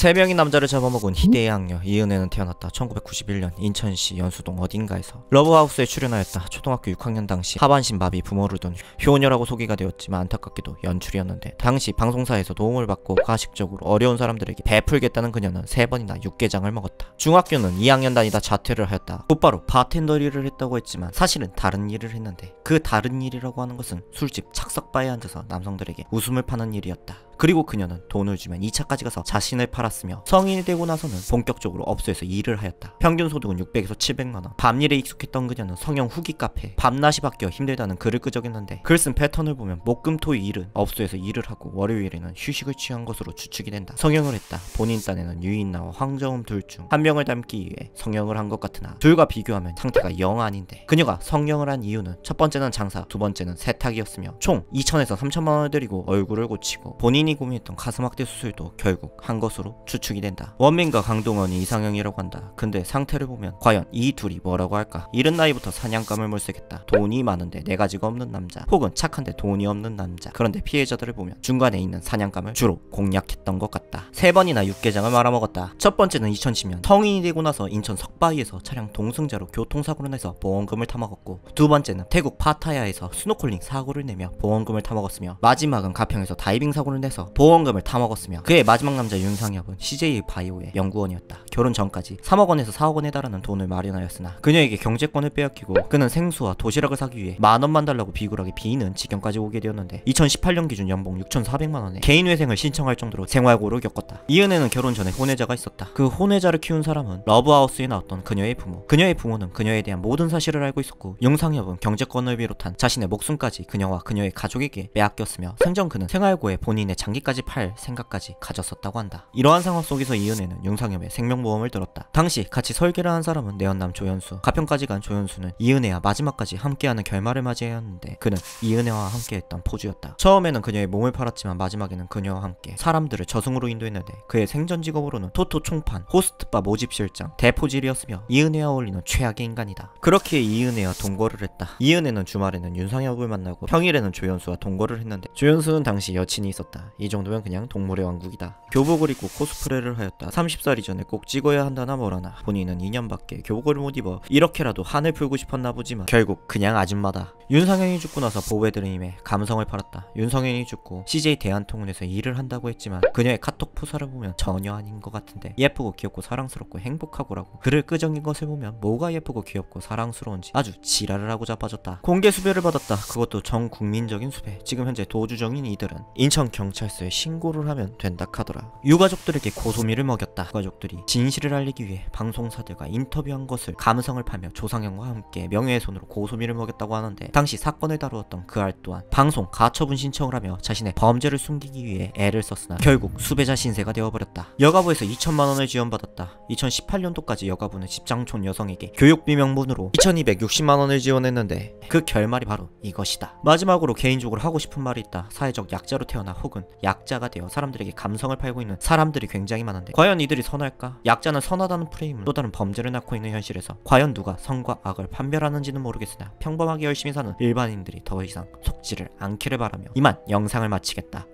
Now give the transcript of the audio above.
세 명의 남자를 잡아먹은 희대의 악녀 이은혜는 태어났다 1991년 인천시 연수동 어딘가에서 러브하우스에 출연하였다 초등학교 6학년 당시 하반신 마비 부모를 둔 효녀라고 소개가 되었지만 안타깝게도 연출이었는데 당시 방송사에서 도움을 받고 가식적으로 어려운 사람들에게 베풀겠다는 그녀는 세번이나 육개장을 먹었다 중학교는 2학년 다니다 자퇴를 하였다 곧바로 바텐더 일을 했다고 했지만 사실은 다른 일을 했는데 그 다른 일이라고 하는 것은 술집 착석바에 앉아서 남성들에게 웃음을 파는 일이었다 그리고 그녀는 돈을 주면 2차까지 가서 자신을 팔았으며 성인이 되고 나서는 본격적으로 업소에서 일을 하였다. 평균 소득은 600에서 700만원. 밤일에 익숙했던 그녀는 성형 후기 카페 밤낮이 바뀌어 힘들다는 글을 끄적였는데 글쓴 패턴을 보면 목금토일 일은 업소에서 일을 하고 월요일에는 휴식을 취한 것으로 추측이 된다. 성형을 했다. 본인 딴에는 유인나와 황정음 둘 중 한 명을 닮기 위해 성형을 한 것 같으나 둘과 비교하면 상태가 영 아닌데 그녀가 성형을 한 이유는 첫 번째는 장사, 두 번째는 세탁이었으며 총 2천에서 3천만원을 들이고 얼굴을 고치고 본인 본인이 고민했던 가슴확대 수술도 결국 한 것으로 추측이 된다. 원민과 강동원이 이상형이라고 한다. 근데 상태를 보면 과연 이 둘이 뭐라고 할까? 이른 나이부터 사냥감을 물색했다. 돈이 많은데 내 네 가지가 없는 남자 혹은 착한데 돈이 없는 남자 그런데 피해자들을 보면 중간에 있는 사냥감을 주로 공략했던 것 같다. 세 번이나 육개장을 말아먹었다. 첫 번째는 2010년 성인이 되고 나서 인천 석바위에서 차량 동승자로 교통사고를 내서 보험금을 타먹었고 두 번째는 태국 파타야에서 스노클링 사고를 내며 보험금을 타먹었으며 마지막은 가평에서 다이빙 사고를 내서 속서 보험금을 타먹었으며 그의 마지막 남자 윤상엽은 CJ 바이오의 연구원이었다. 결혼 전까지 3억 원에서 4억 원에 달하는 돈을 마련하였으나 그녀에게 경제권을 빼앗기고 그는 생수와 도시락을 사기 위해 만 원만 달라고 비굴하게 비이는 지경까지 오게 되었는데 2018년 기준 연봉 6,400만 원에 개인회생을 신청할 정도로 생활고를 겪었다. 이은혜는 결혼 전에 혼외자가 있었다. 그 혼외자를 키운 사람은 러브하우스에 나왔던 그녀의 부모. 그녀의 부모는 그녀에 대한 모든 사실을 알고 있었고 용상엽은 경제권을 비롯한 자신의 목숨까지 그녀와 그녀의 가족에게 빼앗겼으며 생전 그는 생활고에 본인의 장 장기까지 팔 생각까지 가졌었다고 한다. 이러한 상황 속에서 이은혜는 윤상엽의 생명보험을 들었다. 당시 같이 설계를 한 사람은 내연남 조현수 가평까지 간조현수는 이은혜와 마지막까지 함께하는 결말을 맞이하였는데 그는 이은혜와 함께했던 포주였다. 처음에는 그녀의 몸을 팔았지만 마지막에는 그녀와 함께 사람들을 저승으로 인도했는데 그의 생전 직업으로는 토토 총판, 호스트바 모집실장, 대포질이었으며 이은혜와 어울리는 최악의 인간이다. 그렇게 이은혜와 동거를 했다. 이은혜는 주말에는 윤상엽을 만나고 평일에는 조현수와 동거를 했는데 조현수는 당시 여친이 있었다. 이 정도면 그냥 동물의 왕국이다. 교복을 입고 코스프레를 하였다. 30살 이전에 꼭 찍어야 한다나 뭐라나 본인은 2년밖에 교복을 못 입어 이렇게라도 한을 풀고 싶었나 보지만 결국 그냥 아줌마다. 윤상현이 죽고 나서 보배드림에 감성을 팔았다. 윤상현이 죽고 CJ 대한통운에서 일을 한다고 했지만 그녀의 카톡 포사를 보면 전혀 아닌 것 같은데 예쁘고 귀엽고 사랑스럽고 행복하고라고 그를 끄적인 것을 보면 뭐가 예쁘고 귀엽고 사랑스러운지 아주 지랄을 하고 자빠졌다. 공개 수배를 받았다. 그것도 전 국민적인 수배. 지금 현재 도주정인 이들은 인천 경찰 경찰서에 신고를 하면 된다 카더라. 유가족들에게 고소미를 먹였다. 유가족들이 진실을 알리기 위해 방송사들과 인터뷰한 것을 감성을 파며 조상현과 함께 명예훼손으로 고소미를 먹였다고 하는데 당시 사건을 다루었던 그 알 또한 방송 가처분 신청을 하며 자신의 범죄를 숨기기 위해 애를 썼으나 결국 수배자 신세가 되어버렸다. 여가부에서 2천만원을 지원받았다. 2018년도까지 여가부는 집장촌 여성에게 교육비 명분으로 2260만원을 지원했는데 그 결말이 바로 이것이다. 마지막으로 개인적으로 하고 싶은 말이 있다. 사회적 약자로 태어나 혹은 약자가 되어 사람들에게 감성을 팔고 있는 사람들이 굉장히 많은데 과연 이들이 선할까? 약자는 선하다는 프레임으또 다른 범죄를 낳고 있는 현실에서 과연 누가 선과 악을 판별하는지는 모르겠으나 평범하게 열심히 사는 일반인들이 더 이상 속지를 않기를 바라며 이만 영상을 마치겠다.